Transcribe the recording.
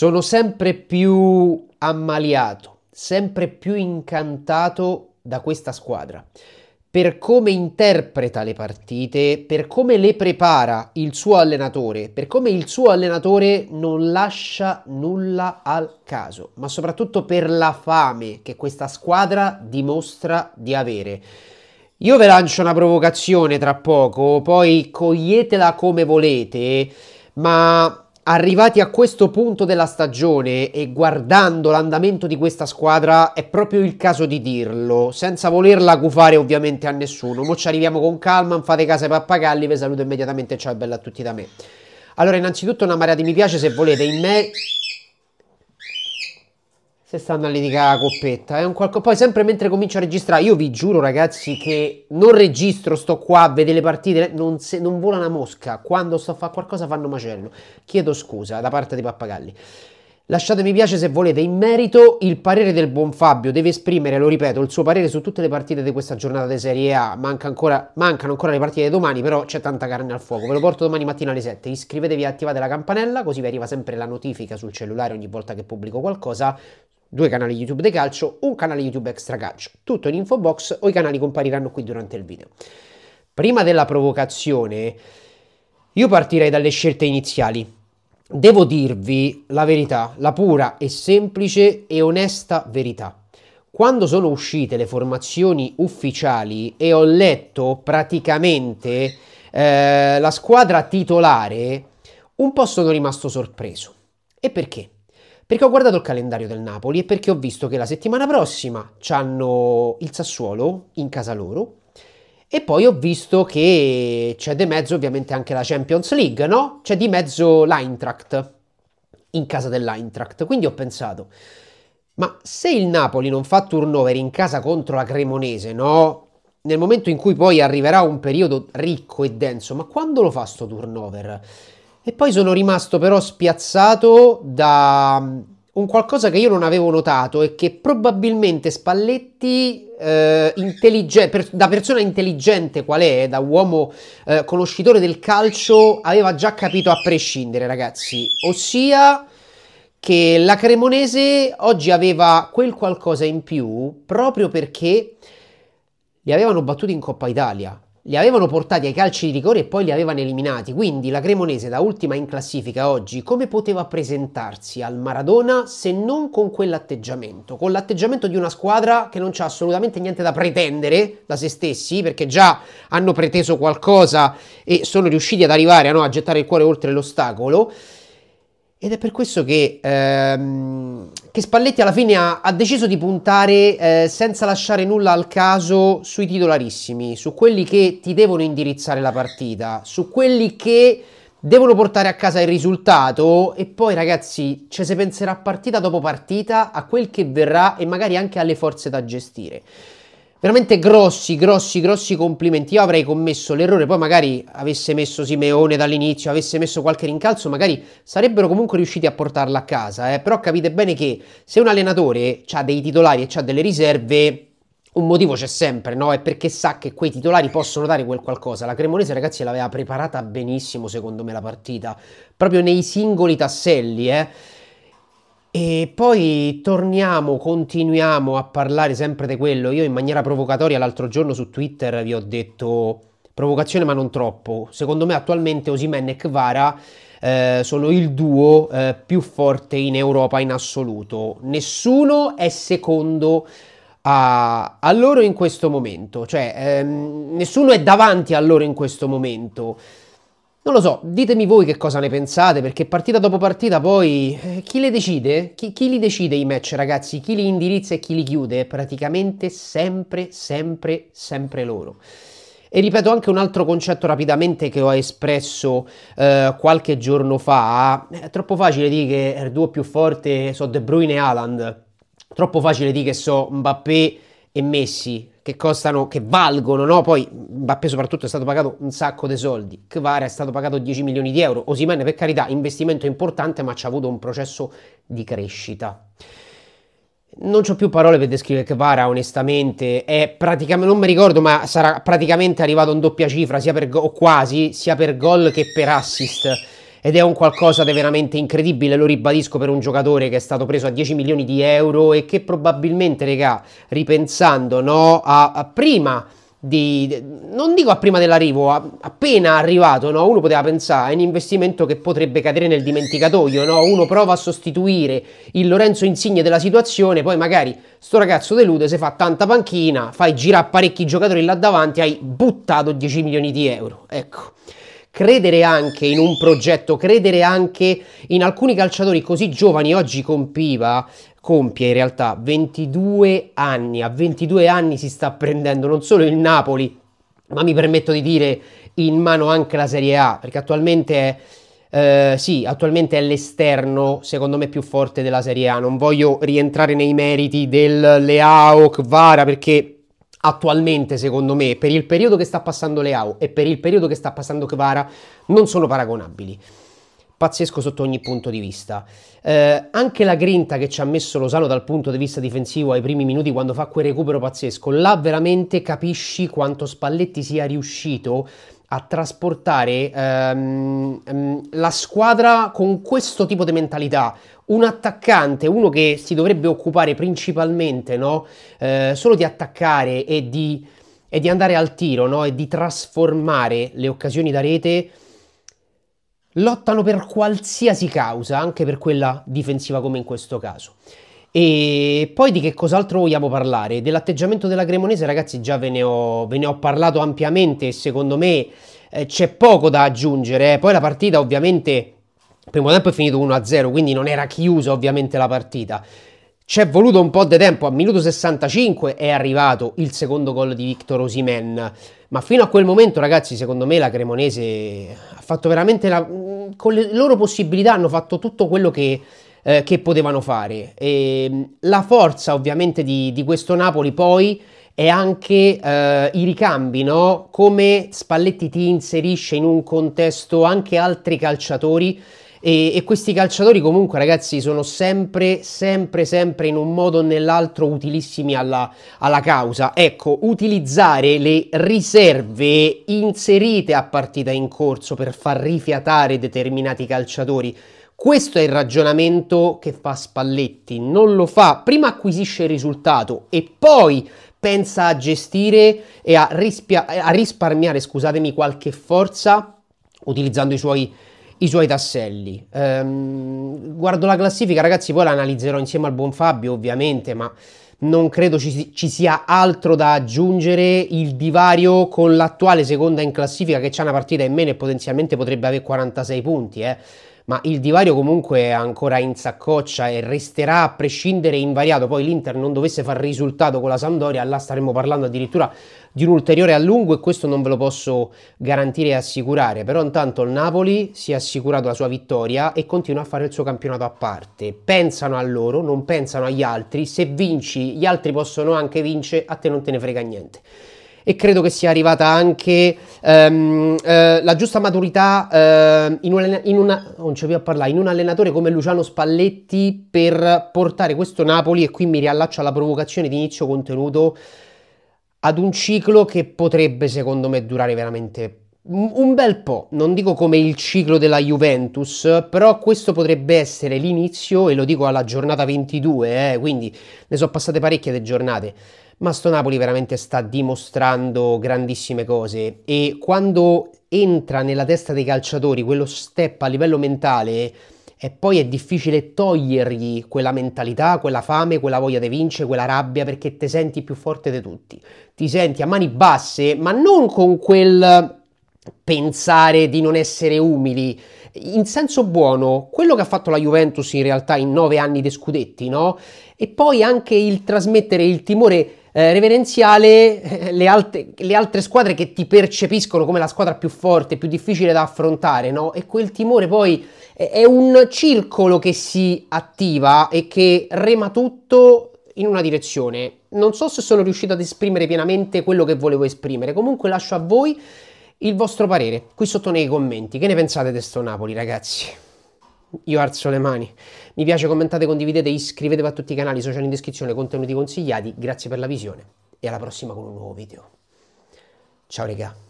Sono sempre più ammaliato, sempre più incantato da questa squadra. Per come interpreta le partite, per come le prepara il suo allenatore, per come il suo allenatore non lascia nulla al caso, ma soprattutto per la fame che questa squadra dimostra di avere. Io ve lancio una provocazione tra poco, poi coglietela come volete, ma Arrivati a questo punto della stagione e guardando l'andamento di questa squadra è proprio il caso di dirlo, senza volerla gufare ovviamente a nessuno. Mo ci arriviamo con calma, fate casa ai pappagalli, vi saluto immediatamente, ciao e bella a tutti da me. Allora innanzitutto una marea di mi piace se volete, in me... Se stanno a litigare la coppetta, è un qualcosa. Poi sempre mentre comincio a registrare, io vi giuro ragazzi che non registro, sto qua a vedere le partite, non, se... non vola una mosca, quando sto a fare qualcosa fanno macello. Chiedo scusa da parte dei pappagalli. Lasciatemi piace se volete. In merito, il parere del buon Fabio deve esprimere, lo ripeto, il suo parere su tutte le partite di questa giornata di Serie A. Manca ancora, mancano ancora le partite di domani, però c'è tanta carne al fuoco. Ve lo porto domani mattina alle 7. Iscrivetevi e attivate la campanella, così vi arriva sempre la notifica sul cellulare ogni volta che pubblico qualcosa due canali YouTube di calcio, un canale YouTube extra calcio. Tutto in info box o i canali compariranno qui durante il video. Prima della provocazione, io partirei dalle scelte iniziali. Devo dirvi la verità, la pura e semplice e onesta verità. Quando sono uscite le formazioni ufficiali e ho letto praticamente eh, la squadra titolare, un po' sono rimasto sorpreso. E perché? Perché ho guardato il calendario del Napoli e perché ho visto che la settimana prossima hanno il Sassuolo in casa loro e poi ho visto che c'è di mezzo ovviamente anche la Champions League, no? C'è di mezzo l'Eintracht in casa dell'Eintracht. Quindi ho pensato, ma se il Napoli non fa turnover in casa contro la Cremonese, no? Nel momento in cui poi arriverà un periodo ricco e denso, ma quando lo fa sto turnover? E poi sono rimasto però spiazzato da mm, un qualcosa che io non avevo notato e che probabilmente Spalletti, eh, per, da persona intelligente qual è, da uomo eh, conoscitore del calcio, aveva già capito a prescindere, ragazzi. Ossia che la Cremonese oggi aveva quel qualcosa in più proprio perché li avevano battuti in Coppa Italia li avevano portati ai calci di rigore e poi li avevano eliminati. Quindi la Cremonese, da ultima in classifica oggi, come poteva presentarsi al Maradona se non con quell'atteggiamento? Con l'atteggiamento di una squadra che non c'ha assolutamente niente da pretendere da se stessi, perché già hanno preteso qualcosa e sono riusciti ad arrivare no, a gettare il cuore oltre l'ostacolo. Ed è per questo che, ehm, che Spalletti alla fine ha, ha deciso di puntare eh, senza lasciare nulla al caso sui titolarissimi, su quelli che ti devono indirizzare la partita, su quelli che devono portare a casa il risultato e poi ragazzi ci si penserà partita dopo partita a quel che verrà e magari anche alle forze da gestire. Veramente grossi, grossi, grossi complimenti. Io avrei commesso l'errore, poi magari avesse messo Simeone dall'inizio, avesse messo qualche rincalzo, magari sarebbero comunque riusciti a portarla a casa. Eh. Però capite bene che se un allenatore ha dei titolari e ha delle riserve, un motivo c'è sempre, no? È perché sa che quei titolari possono dare quel qualcosa. La Cremonese, ragazzi, l'aveva preparata benissimo, secondo me, la partita. Proprio nei singoli tasselli, eh. E poi torniamo, continuiamo a parlare sempre di quello. Io in maniera provocatoria l'altro giorno su Twitter vi ho detto provocazione ma non troppo. Secondo me attualmente Osimen e Kvara eh, sono il duo eh, più forte in Europa in assoluto. Nessuno è secondo a, a loro in questo momento, cioè ehm, nessuno è davanti a loro in questo momento. Non lo so, ditemi voi che cosa ne pensate, perché partita dopo partita poi eh, chi le decide? Chi, chi, li decide i match, ragazzi? Chi li indirizza e chi li chiude? Praticamente sempre, sempre, sempre loro. E ripeto anche un altro concetto rapidamente che ho espresso eh, qualche giorno fa. È eh, troppo facile dire che il duo più forte sono De Bruyne e Haaland. Troppo facile dire che so Mbappé e Messi che costano, che valgono, no? Poi Mbappé soprattutto è stato pagato un sacco di soldi, Kvara è stato pagato 10 milioni di euro, Osimene per carità investimento importante ma ci ha avuto un processo di crescita. Non ho più parole per descrivere Kvara onestamente, è praticamente, non mi ricordo ma sarà praticamente arrivato in doppia cifra sia per, go- o quasi, sia per gol che per assist ed è un qualcosa di veramente incredibile, lo ribadisco per un giocatore che è stato preso a 10 milioni di euro e che probabilmente, regà, ripensando no, a, a prima di, non dico a prima dell'arrivo, a, appena arrivato, no? uno poteva pensare a un investimento che potrebbe cadere nel dimenticatoio, no? uno prova a sostituire il Lorenzo Insigne della situazione, poi magari sto ragazzo delude, se fa tanta panchina, fai girare parecchi giocatori là davanti, hai buttato 10 milioni di euro, ecco credere anche in un progetto, credere anche in alcuni calciatori così giovani, oggi compiva, compie in realtà 22 anni, a 22 anni si sta prendendo non solo il Napoli, ma mi permetto di dire in mano anche la Serie A, perché attualmente è... Uh, sì, attualmente è l'esterno, secondo me, più forte della Serie A. Non voglio rientrare nei meriti del Leao, Kvara, perché attualmente, secondo me, per il periodo che sta passando Leao e per il periodo che sta passando Kvara, non sono paragonabili. Pazzesco sotto ogni punto di vista. Eh, anche la grinta che ci ha messo Losano dal punto di vista difensivo ai primi minuti quando fa quel recupero pazzesco, là veramente capisci quanto Spalletti sia riuscito a trasportare um, la squadra con questo tipo di mentalità. Un attaccante, uno che si dovrebbe occupare principalmente no? uh, solo di attaccare e di, e di andare al tiro no? e di trasformare le occasioni da rete, lottano per qualsiasi causa, anche per quella difensiva come in questo caso. E poi di che cos'altro vogliamo parlare? Dell'atteggiamento della Cremonese, ragazzi, già ve ne ho, ve ne ho parlato ampiamente e secondo me eh, c'è poco da aggiungere. Eh. Poi la partita ovviamente, il primo tempo è finito 1-0, quindi non era chiusa ovviamente la partita. C'è voluto un po' di tempo, a minuto 65 è arrivato il secondo gol di Victor Osimen, ma fino a quel momento ragazzi secondo me la Cremonese ha fatto veramente, la... Mm, con le loro possibilità hanno fatto tutto quello che, eh, che potevano fare. E, ehm, la forza ovviamente di, di, questo Napoli poi è anche eh, i ricambi, no? come Spalletti ti inserisce in un contesto anche altri calciatori e, e, questi calciatori comunque ragazzi sono sempre, sempre, sempre in un modo o nell'altro utilissimi alla, alla, causa. Ecco, utilizzare le riserve inserite a partita in corso per far rifiatare determinati calciatori questo è il ragionamento che fa Spalletti, non lo fa, prima acquisisce il risultato e poi pensa a gestire e a, rispia- a risparmiare, scusatemi, qualche forza utilizzando i suoi, i suoi tasselli. Ehm, guardo la classifica, ragazzi, poi la analizzerò insieme al buon Fabio, ovviamente, ma non credo ci, ci, sia altro da aggiungere. Il divario con l'attuale seconda in classifica che ha una partita in meno e potenzialmente potrebbe avere 46 punti, eh ma il divario comunque è ancora in saccoccia e resterà a prescindere invariato. Poi l'Inter non dovesse far risultato con la Sampdoria, là staremmo parlando addirittura di un ulteriore allungo e questo non ve lo posso garantire e assicurare. Però intanto il Napoli si è assicurato la sua vittoria e continua a fare il suo campionato a parte. Pensano a loro, non pensano agli altri. Se vinci, gli altri possono anche vincere, a te non te ne frega niente e credo che sia arrivata anche ehm, eh, la giusta maturità eh, in, un, in, una, parlare, in, un, allenatore come Luciano Spalletti per portare questo Napoli, e qui mi riallaccio alla provocazione di inizio contenuto, ad un ciclo che potrebbe secondo me durare veramente un bel po', non dico come il ciclo della Juventus, però questo potrebbe essere l'inizio, e lo dico alla giornata 22, eh, quindi ne sono passate parecchie giornate ma sto Napoli veramente sta dimostrando grandissime cose e quando entra nella testa dei calciatori quello step a livello mentale e poi è difficile togliergli quella mentalità, quella fame, quella voglia di vincere, quella rabbia perché ti senti più forte di tutti. Ti senti a mani basse, ma non con quel pensare di non essere umili. In senso buono, quello che ha fatto la Juventus in realtà in nove anni di scudetti, no? E poi anche il trasmettere il timore eh, reverenziale eh, le, alte, le, altre squadre che ti percepiscono come la squadra più forte, più difficile da affrontare, no? E quel timore poi è, è un circolo che si attiva e che rema tutto in una direzione. Non so se sono riuscito ad esprimere pienamente quello che volevo esprimere, comunque lascio a voi il vostro parere qui sotto nei commenti. Che ne pensate di sto Napoli, ragazzi? io alzo le mani. Mi piace, commentate, condividete, iscrivetevi a tutti i canali social in descrizione, contenuti consigliati. Grazie per la visione e alla prossima con un nuovo video. Ciao raga.